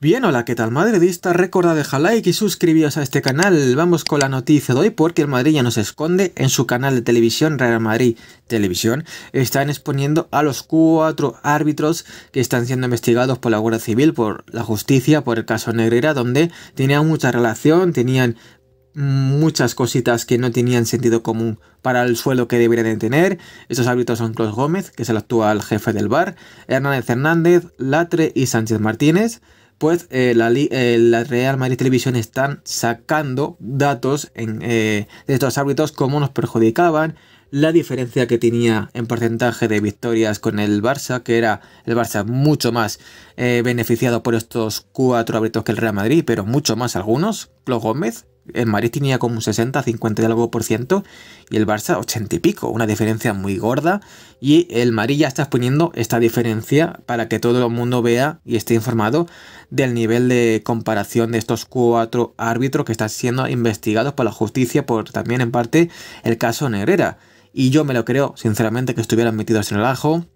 Bien, hola, ¿qué tal madridista? Recuerda dejar like y suscribiros a este canal. Vamos con la noticia de hoy porque el Madrid ya nos esconde. En su canal de televisión, Real Madrid Televisión, están exponiendo a los cuatro árbitros que están siendo investigados por la Guardia Civil, por la justicia, por el caso Negrera, donde tenían mucha relación, tenían muchas cositas que no tenían sentido común para el suelo que deberían tener. Estos árbitros son Claus Gómez, que es el actual jefe del bar, Hernández Hernández, Latre y Sánchez Martínez pues eh, eh, la, Real Madrid Televisión están sacando datos eh, de estos árbitros, cómo nos perjudicaban, la diferencia que tenía en porcentaje de victorias con el Barça, que era el Barça mucho más beneficiado por estos cuatro árbitros que el Real Madrid, pero mucho más algunos, los Gómez, el Madrid tenía como un 60, 50 y algo por ciento y el Barça 80 y pico, una diferencia muy gorda y el Madrid ya está exponiendo esta diferencia para que todo el mundo vea y esté informado del nivel de comparación de estos cuatro árbitros que están siendo investigados por la justicia por también en parte el caso Negrera. Y yo me lo creo, sinceramente, que estuvieran metidos en el ajo,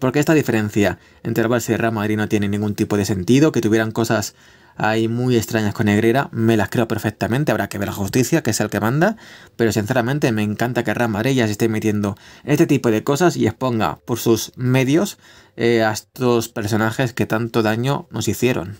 porque esta diferencia entre Barça y Real no tiene ningún tipo de sentido, que tuvieran cosas ahí muy extrañas con Negrera, me las creo perfectamente, habrá que ver la justicia, que es el que manda, pero sinceramente me encanta que Real Madrid ya se esté metiendo este tipo de cosas y exponga por sus medios eh, a estos personajes que tanto daño nos hicieron.